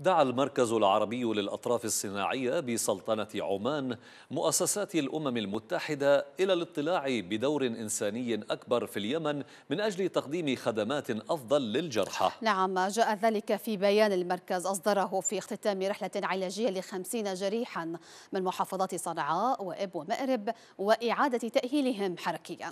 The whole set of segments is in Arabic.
دعا المركز العربي للأطراف الصناعية بسلطنة عمان مؤسسات الأمم المتحدة إلى الاطلاع بدور إنساني أكبر في اليمن من أجل تقديم خدمات أفضل للجرحى نعم جاء ذلك في بيان المركز أصدره في اختتام رحلة علاجية لخمسين جريحا من محافظات صنعاء وإب ومأرب وإعادة تأهيلهم حركيا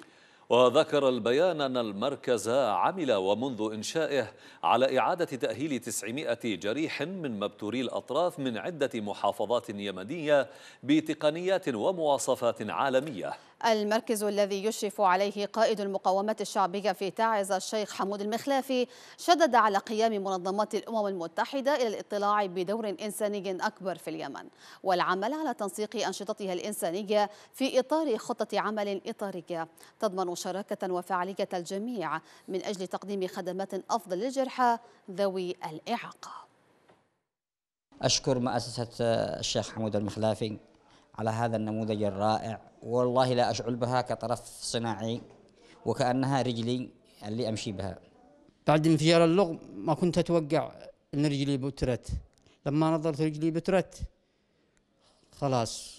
وذكر البيان أن المركز عمل ومنذ إنشائه على إعادة تأهيل 900 جريح من مبتوري الأطراف من عدة محافظات يمنية بتقنيات ومواصفات عالمية المركز الذي يشرف عليه قائد المقاومة الشعبية في تعز الشيخ حمود المخلافي شدد على قيام منظمات الأمم المتحدة إلى الاطلاع بدور إنساني أكبر في اليمن والعمل على تنسيق أنشطتها الإنسانية في إطار خطة عمل إطارية تضمن شراكة وفعالية الجميع من أجل تقديم خدمات أفضل للجرحى ذوي الإعاقة أشكر مؤسسة الشيخ حمود المخلافي على هذا النموذج الرائع والله لا أشعر بها كطرف صناعي وكأنها رجلي اللي أمشي بها بعد انفجار اللغم ما كنت أتوقع أن رجلي بترت لما نظرت رجلي بترت خلاص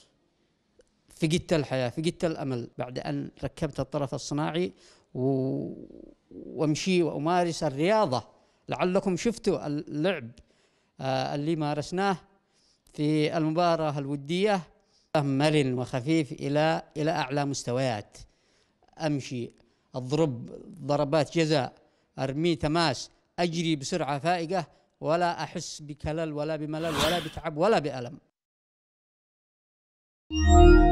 فقدت الحياة فقدت الأمل بعد أن ركبت الطرف الصناعي و... وامشي وامارس الرياضه لعلكم شفتوا اللعب آه، اللي مارسناه في المباراه الوديه منطقة مرن وخفيف إلى إلى أعلى مستويات أمشي أضرب ضربات جزاء أرمي تماس أجري بسرعة فائقة ولا أحس بكلل ولا بملل ولا بتعب ولا بألم